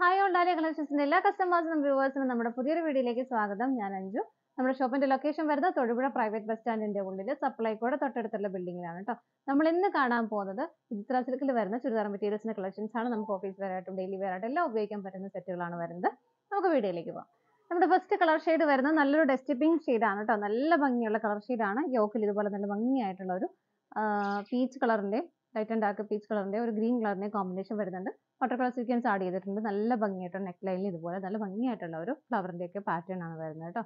hi ഉണ്ടാലേ കളക്ഷൻസിന്റെ എല്ലാ കസ്റ്റമേഴ്സിനും വ്യൂവേഴ്സിനും നമ്മുടെ പുതിയൊരു വീഡിയോയിലേക്ക് സ്വാഗതം ഞാൻ അഞ്ജു നമ്മുടെ ഷോപ്പിന്റെ ലൊക്കേഷൻ വരുന്നത് തൊടുപുഴ പ്രൈവറ്റ് ബസ് സ്റ്റാൻഡിന്റെ ഉള്ളിൽ സപ്ലൈക്കോടെ തൊട്ടടുത്തുള്ള ബിൽഡിംഗിലാണ് കേട്ടോ നമ്മൾ ഇന്ന് കാണാൻ പോകുന്നത് ചിത്ര സിൽക്കിൽ വരുന്ന ചുരിദാർ മെറ്റീരിയൽസിന്റെ കളക്ഷൻസ് ആണ് നമുക്ക് ഓഫീസ് വരായിട്ടും ഡെയിലി വെയർ എല്ലാം ഉപയോഗിക്കാൻ പറ്റുന്ന സെറ്റുകളാണ് വരുന്നത് നമുക്ക് വീഡിയോയിലേക്ക് പോകാം നമ്മുടെ ഫസ്റ്റ് കളർ ഷെയ്ഡ് വരുന്നത് നല്ലൊരു ഡസ്റ്റ് പിങ്ക് ഷെയ്ഡാണ് കേട്ടോ നല്ല ഭംഗിയുള്ള കളർ ഷെയ്ഡാണ് യോക്കിൽ ഇതുപോലെ നല്ല ഭംഗിയായിട്ടുള്ള ഒരു പീച്ച് കളറിന്റെ ലൈറ്റ് ആൻഡ് ഡാർക്ക് പീച്ച് കളറിൻ്റെ ഒരു ഗ്രീൻ കളറിൻ്റെ കോമ്പിനേഷൻ വരുന്നുണ്ട് വാട്ടർ കളർ സീക്വൻസ് ആഡ് ചെയ്തിട്ടുണ്ട് നല്ല ഭംഗിയായിട്ട് നെക്ക് ലൈനിൽ ഇതുപോലെ നല്ല ഭംഗിയായിട്ടുള്ള ഒരു ഫ്ലവറിൻ്റെയൊക്കെ പാറ്റേൺ ആണ് വരുന്നത് കേട്ടോ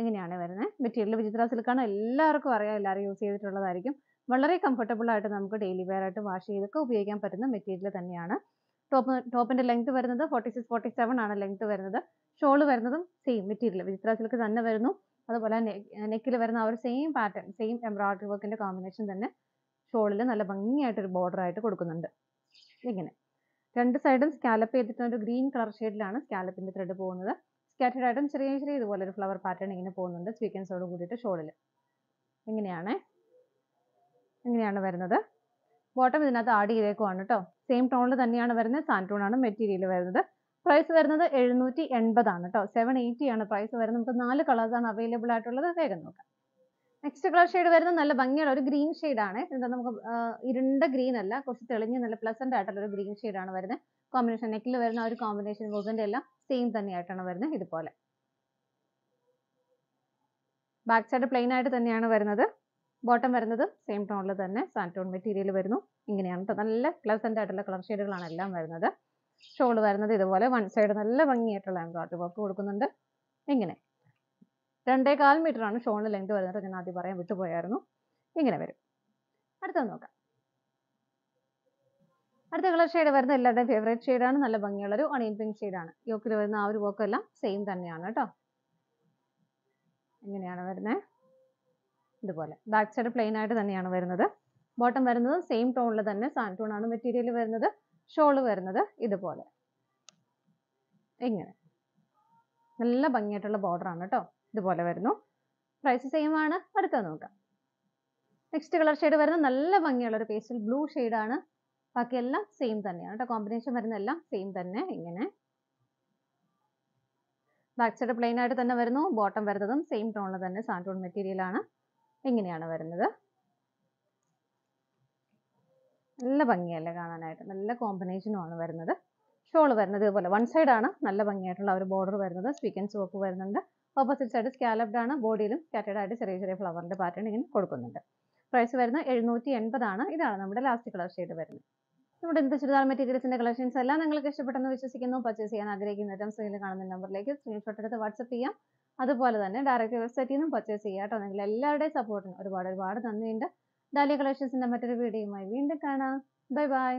എങ്ങനെയാണ് വരുന്നത് മെറ്റീരിയൽ വിചിത്ര സിൽക്കാണ് എല്ലാവർക്കും അറിയാം എല്ലാവരും യൂസ് ചെയ്തിട്ടുള്ളതായിരിക്കും വളരെ കംഫർട്ടബിൾ ആയിട്ട് നമുക്ക് ഡെയിലി വെയർ ആയിട്ട് വാഷ് ചെയ്തൊക്കെ ഉപയോഗിക്കാൻ പറ്റുന്ന മെറ്റീരിയൽ തന്നെയാണ് ടോപ്പ് ടോപ്പിന്റെ ലെങ്ത് വരുന്നത് ഫോർട്ടി സിക്സ് ഫോർട്ടി സെവൻ ആണ് ലെങ്ത് വരുന്നത് ഷോൾ വരുന്നതും സെയിം മെറ്റീരിയൽ വിചിത്ര സിൽക്ക് തന്നെ വരുന്നു അതുപോലെ നെക്കിൽ വരുന്ന ആ ഒരു സെയിം പാറ്റേൺ സെയിം എംബ്രോയിഡറി വർക്കിന്റെ കോമ്പിനേഷൻ തന്നെ ഷോളിൽ നല്ല ഭംഗിയായിട്ടൊരു ബോർഡർ ആയിട്ട് കൊടുക്കുന്നുണ്ട് ഇങ്ങനെ രണ്ട് സൈഡും സ്കാലപ്പ് ചെയ്തിട്ട് ഒരു ഗ്രീൻ കളർ ഷെയ്ഡിലാണ് സ്കാലപ്പിൻ്റെ ത്രെഡ് പോകുന്നത് സ്കാറ്റഡ് ആയിട്ടും ചെറിയ ചെറിയ ഇതുപോലെ ഒരു ഫ്ലവർ പാറ്റേൺ ഇങ്ങനെ പോകുന്നുണ്ട് സ്വീക്കൻസോട് കൂടിയിട്ട് ഷോളിൽ ഇങ്ങനെയാണ് ഇങ്ങനെയാണ് വരുന്നത് ബോട്ടം ഇതിനകത്ത് ആഡ് ചെയ്തേക്കുവാണ് കേട്ടോ സെയിം ടോണിൽ തന്നെയാണ് വരുന്നത് ടോണാണ് മെറ്റീരിയൽ വരുന്നത് പ്രൈസ് വരുന്നത് എഴുന്നൂറ്റി എൺപതാണ് കേട്ടോ സെവൻ എയ്റ്റി ആണ് പ്രൈസ് വരുന്നത് നമുക്ക് നാല് കളേഴ്സാണ് അവൈലബിൾ ആയിട്ടുള്ളത് വേഗം നോക്കാം നെക്സ്റ്റ് കളർ ഷെയ്ഡ് വരുന്നത് നല്ല ഭംഗിയുള്ള ഒരു ഗ്രീൻ ആണ് എന്താ നമുക്ക് ഇരുണ്ട ഗ്രീൻ അല്ല കുറച്ച് തെളിഞ്ഞ് നല്ല പ്ലസന്റ് ആയിട്ടുള്ള ഒരു ഗ്രീൻ ആണ് വരുന്നത് കോമ്പിനേഷൻ നെക്കിൽ വരുന്ന ഒരു കോമ്പിനേഷൻ ഗോഗിന്റെ എല്ലാം സെയിം തന്നെയായിട്ടാണ് വരുന്നത് ഇതുപോലെ ബാക്ക് സൈഡ് പ്ലെയിൻ ആയിട്ട് തന്നെയാണ് വരുന്നത് ബോട്ടം വരുന്നത് സെയിം ടോണിൽ തന്നെ സാൻറ്റോൺ മെറ്റീരിയൽ വരുന്നു ഇങ്ങനെയാണ് നല്ല പ്ലസന്റ് ആയിട്ടുള്ള കളർ ഷെയ്ഡുകളാണ് എല്ലാം വരുന്നത് ഷോൾ വരുന്നത് ഇതുപോലെ വൺ സൈഡ് നല്ല ഭംഗിയായിട്ടുള്ള എംബ്രോയിഡറി വർക്ക് കൊടുക്കുന്നുണ്ട് ഇങ്ങനെ മീറ്റർ ആണ് ഷോണിന് ലെങ്ത് വരുന്നത് ഞാൻ ആദ്യം പറയാൻ വിട്ടുപോയായിരുന്നു ഇങ്ങനെ വരും അടുത്തത് നോക്കാം അടുത്ത കളർ ഷെയ്ഡ് വരുന്ന എല്ലാവരുടെയും ഫേവറേറ്റ് ഷെയ്ഡാണ് നല്ല ഭംഗിയുള്ളൊരു അണിയൻ പിങ്ക് ഷെയ്ഡാണ് യോക്കിൽ വരുന്ന ആ ഒരു വോക്കെല്ലാം സെയിം തന്നെയാണ് കേട്ടോ ഇങ്ങനെയാണ് വരുന്നത് ഇതുപോലെ ബാക്ക് സൈഡ് പ്ലെയിൻ ആയിട്ട് തന്നെയാണ് വരുന്നത് ബോട്ടം വരുന്നത് സെയിം ടോണിൽ തന്നെ സാൻ ആണ് മെറ്റീരിയൽ വരുന്നത് ഷോള് വരുന്നത് ഇതുപോലെ ഇങ്ങനെ നല്ല ഭംഗിയായിട്ടുള്ള ബോർഡറാണ് കേട്ടോ ഇതുപോലെ വരുന്നു പ്രൈസ് സെയിം ആണ് അടുത്തത് നോക്കാം നെക്സ്റ്റ് കളർ ഷെയ്ഡ് വരുന്ന നല്ല ഭംഗിയുള്ള ഒരു പേസ്റ്റൽ ബ്ലൂ ഷെയ്ഡാണ് ബാക്കിയെല്ലാം സെയിം തന്നെയാണ് കേട്ടോ കോമ്പിനേഷൻ വരുന്ന എല്ലാം സെയിം തന്നെ ഇങ്ങനെ ബാക്ക് സൈഡ് പ്ലെയിൻ ആയിട്ട് തന്നെ വരുന്നു ബോട്ടം വരുന്നതും സെയിം ടോണിൽ തന്നെ സാൻഡോൺ മെറ്റീരിയൽ ആണ് ഇങ്ങനെയാണ് വരുന്നത് നല്ല ഭംഗിയല്ലേ കാണാനായിട്ട് നല്ല കോമ്പിനേഷനുമാണ് വരുന്നത് സ്റ്റോൾ വരുന്നത് ഇതുപോലെ വൺ സൈഡ് ആണ് നല്ല ഭംഗിയായിട്ടുള്ള ഒരു ബോർഡർ വരുന്നത് സ്വീക്കൻ സോപ്പ് വരുന്നുണ്ട് ഓപ്പോസിറ്റ് സൈഡ് സ്കാലപ്ഡ് ആണ് ബോഡിയിലും സ്കാറ്റേഡ് ആയിട്ട് ചെറിയ ചെറിയ ഫ്ലവറിന്റെ പാറ്റേൺ ഇങ്ങനെ കൊടുക്കുന്നുണ്ട് പ്രൈസ് വരുന്നത് എഴുന്നൂറ്റി എൺപതാണ് ഇതാണ് നമ്മുടെ ലാസ്റ്റ് കളർ ഷെയ്ഡ് വരുന്നത് നമ്മുടെ ഇന്ത്യ ചുരിദാർ മെറ്റീരിയൽസിന്റെ കളക്ഷൻസ് എല്ലാം നിങ്ങൾക്ക് ഇഷ്ടപ്പെട്ടെന്ന് വിശ്വസിക്കുന്നു പർച്ചേസ് ചെയ്യാൻ ആഗ്രഹിക്കുന്ന ഐറ്റംസിൽ കാണുന്ന നമ്പറിലേക്ക് സ്ക്രീൻഷോട്ട് എടുത്ത് വാട്സ്ആപ്പ് ചെയ്യാം അതുപോലെ തന്നെ ഡയറക്റ്റ് വെബ്സൈറ്റിൽ നിന്നും പർച്ചേസ് ചെയ്യാം കേട്ടോ നിങ്ങൾ എല്ലാവരുടെയും സപ്പോർട്ടിന് ഒരുപാട് ഒരുപാട് നന്ദിയുണ്ട് ഡാലിയ കളക്ഷൻസിന്റെ മറ്റൊരു വീഡിയോയുമായി വീണ്ടും കാണാം ബൈ ബൈ